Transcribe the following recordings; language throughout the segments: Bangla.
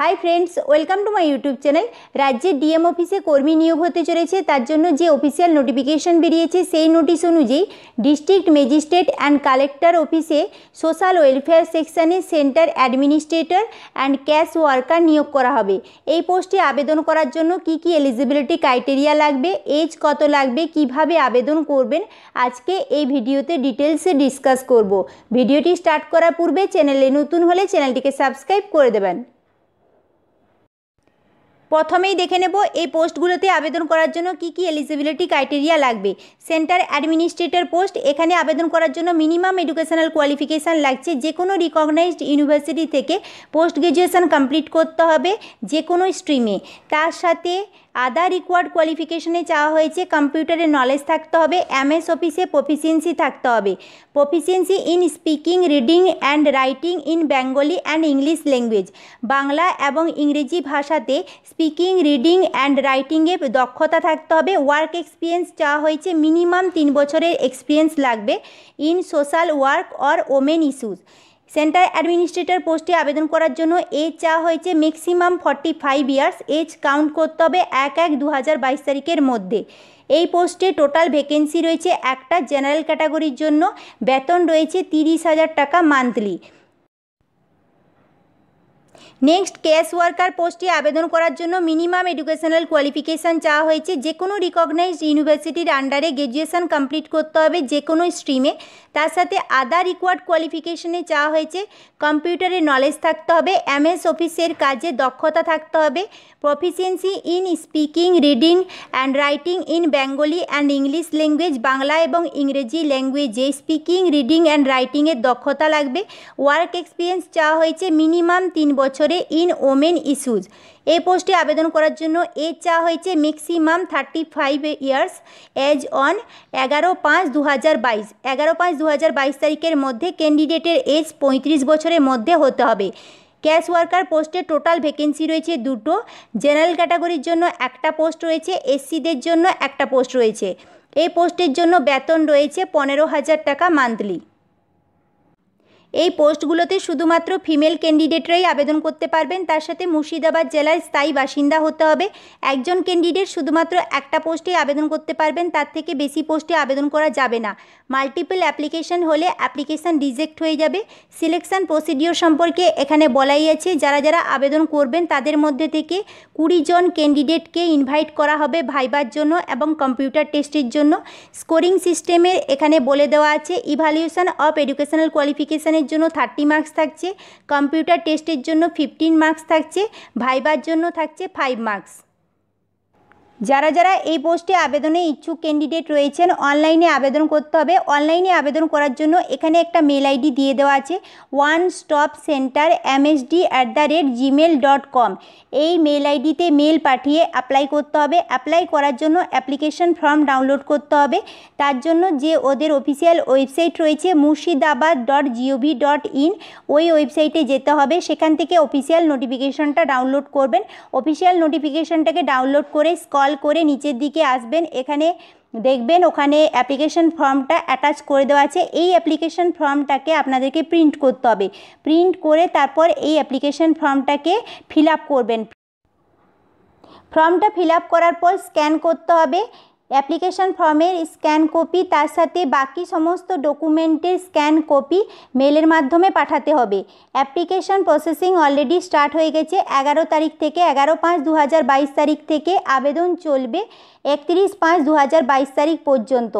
high friends welcome to my YouTube channel রাজ্যের ডিএম অফিসে কর্মী নিয়োগ হতে চলেছে তার জন্য যে অফিসিয়াল নোটিফিকেশন বেরিয়েছে সেই নোটিশ অনুযায়ী ডিস্ট্রিক্ট ম্যাজিস্ট্রেট অ্যান্ড কালেক্টর অফিসে সোশ্যাল ওয়েলফেয়ার সেকশানে centre administrator and case worker নিয়োগ করা হবে এই পোস্টে আবেদন করার জন্য কি কি এলিজিবিলিটি ক্রাইটেরিয়া লাগবে এজ কত লাগবে কিভাবে আবেদন করবেন আজকে এই ভিডিওতে ডিটেলসে ডিসকাস করব ভিডিওটি স্টার্ট করার পূর্বে চ্যানেলে নতুন হলে চ্যানেলটিকে সাবস্ক্রাইব করে দেবেন প্রথমেই দেখে নেব এই পোস্টগুলোতে আবেদন করার জন্য কি কি এলিজিবিলিটি ক্রাইটেরিয়া লাগবে সেন্টার অ্যাডমিনিস্ট্রেটর পোস্ট এখানে আবেদন করার জন্য মিনিমাম এডুকেশনাল কোয়ালিফিকেশান লাগছে যে কোনো রিকগনাইজড ইউনিভার্সিটি থেকে পোস্ট গ্র্যাজুয়েশান কমপ্লিট করতে হবে যে কোনো স্ট্রিমে তার সাথে আদার রিকোয়ার্ড কোয়ালিফিকেশনে চাওয়া হয়েছে কম্পিউটারের নলেজ থাকতে হবে এমএস অফিসে প্রফিসিয়েন্সি থাকতে হবে proficiency in speaking reading and writing in Bengali and English language Bangla এবং ইংরেজি ভাষাতে স্পিকিং রিডিং অ্যান্ড রাইটিংয়ে দক্ষতা থাকতে হবে ওয়ার্ক এক্সপিরিয়েন্স চাওয়া হয়েছে মিনিমাম তিন বছরের এক্সপিরিয়েন্স লাগবে in social work or women issues centre administrator পোস্টে আবেদন করার জন্য এজ চা হয়েছে maximum forty five years age count করতে হবে এক এক দু তারিখের মধ্যে এই পোস্টে টোটাল ভ্যাকেন্সি রয়েছে একটা জেনারেল ক্যাটাগরির জন্য বেতন রয়েছে তিরিশ হাজার টাকা মান্থলি নেক্সট কেস ওয়ার্কার পোস্টে আবেদন করার জন্য মিনিমাম এডুকেশনাল কোয়ালিফিকেশান চাওয়া হয়েছে যে কোনো রিকগনাইজড ইউনিভার্সিটির আন্ডারে গ্র্যাজুয়েশান কমপ্লিট করতে হবে যে কোনো স্ট্রিমে তার সাথে আদার রিকোয়ার্ড কোয়ালিফিকেশনে চাওয়া হয়েছে কম্পিউটারে নলেজ থাকতে হবে এমএস অফিসের কাজে দক্ষতা থাকতে হবে proficiency in speaking reading and writing in Bengali and English language Bangla এবং ইংরেজি ল্যাঙ্গুয়েজে স্পিকিং রিডিং অ্যান্ড রাইটিংয়ের দক্ষতা লাগবে ওয়ার্ক এক্সপিরিয়েন্স চাওয়া হয়েছে মিনিমাম তিন বছর করে ইন ওমেন ইস্যুজ এই পোস্টে আবেদন করার জন্য এজ চা হয়েছে maximum thirty five years age on এগারো পাঁচ দু হাজার বাইশ এগারো পাঁচ দু হাজার বাইশ তারিখের মধ্যে ক্যান্ডিডেটের এজ পঁয়ত্রিশ বছরের মধ্যে হতে হবে ক্যাশ ওয়ার্কার পোস্টে টোটাল ভ্যাকেন্সি রয়েছে দুটো জেনারেল ক্যাটাগরির জন্য একটা পোস্ট রয়েছে এসসিদের জন্য একটা পোস্ট রয়েছে এই পোস্টের জন্য বেতন রয়েছে পনেরো হাজার টাকা মান্থলি এই পোস্টগুলোতে শুধুমাত্র ফিমেল ক্যান্ডিডেটরাই আবেদন করতে পারবেন তার সাথে মুর্শিদাবাদ জেলার স্থায়ী বাসিন্দা হতে হবে একজন ক্যান্ডিডেট শুধুমাত্র একটা পোস্টে আবেদন করতে পারবেন তার থেকে বেশি পোস্টে আবেদন করা যাবে না মাল্টিপল অ্যাপ্লিকেশন হলে অ্যাপ্লিকেশান রিজেক্ট হয়ে যাবে সিলেকশান প্রসিডিওর সম্পর্কে এখানে বলাই আছে যারা যারা আবেদন করবেন তাদের মধ্যে থেকে কুড়ি জন ক্যান্ডিডেটকে ইনভাইট করা হবে ভাইবার জন্য এবং কম্পিউটার টেস্টের জন্য স্কোরিং সিস্টেমের এখানে বলে দেওয়া আছে ইভ্যালুয়েশন অফ এডুকেশনাল কোয়ালিফিকেশানের রিজনিংয়ের জন্য থার্টি মার্কস থাকছে কম্পিউটার টেস্টের জন্য ফিফটিন মার্কস থাকছে ভাইবার জন্য থাকছে ফাইভ মার্কস যারা যারা এই পোস্টে আবেদনে ইচ্ছুক ক্যান্ডিডেট রয়েছেন অনলাইনে আবেদন করতে হবে অনলাইনে আবেদন করার জন্য এখানে একটা মেল আইডি দিয়ে দেওয়া আছে one stop centre MSD at the rate Gmail dot com এই মেল আইডিতে মেল পাঠিয়ে অ্যাপ্লাই করতে হবে অ্যাপ্লাই করার জন্য অ্যাপ্লিকেশন ফর্ম ডাউনলোড করতে হবে তার জন্য যে ওদের অফিসিয়াল ওয়েবসাইট রয়েছে Murshidabad dot gov dot in ওই ওয়েবসাইটে যেতে হবে সেখান থেকে অফিসিয়াল নোটিফিকেশনটা ডাউনলোড করবেন অফিসিয়াল নোটিফিকেশনটাকে ডাউনলোড করে স্কল স্ক্রল করে নিচের দিকে আসবেন এখানে দেখবেন ওখানে অ্যাপ্লিকেশন ফর্মটা অ্যাটাচ করে দেওয়া আছে এই অ্যাপ্লিকেশন ফর্মটাকে আপনাদেরকে প্রিন্ট করতে হবে প্রিন্ট করে তারপর এই অ্যাপ্লিকেশন ফর্মটাকে ফিল করবেন ফর্মটা ফিল করার পর স্ক্যান করতে হবে অ্যাপ্লিকেশান ফর্মের স্ক্যান কপি তার সাথে বাকি সমস্ত ডকুমেন্টের স্ক্যান কপি মেলের মাধ্যমে পাঠাতে হবে অ্যাপ্লিকেশান প্রসেসিং অলরেডি স্টার্ট হয়ে গেছে এগারো তারিখ থেকে এগারো পাঁচ দু হাজার বাইশ তারিখ থেকে আবেদন চলবে একত্রিশ পাঁচ দু হাজার বাইশ তারিখ পর্যন্ত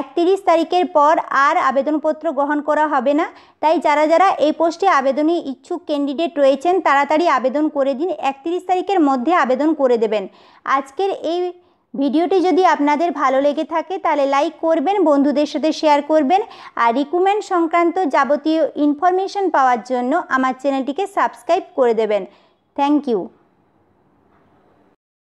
একত্রিশ তারিখের পর আর আবেদনপত্র গ্রহণ করা হবে না তাই যারা যারা এই পোস্টে আবেদনে ইচ্ছুক ক্যান্ডিডেট রয়েছেন তাড়াতাড়ি আবেদন করে দিন একত্রিশ তারিখের মধ্যে আবেদন করে দেবেন আজকের এই ভিডিওটি যদি আপনাদের ভালো লেগে থাকে তাহলে লাইক করবেন বন্ধুদের সাথে শেয়ার করবেন আর রিকুমেন্ড সংক্রান্ত যাবতীয় ইনফরমেশন পাওয়ার জন্য আমার চ্যানেলটিকে সাবস্ক্রাইব করে দেবেন থ্যাংক ইউ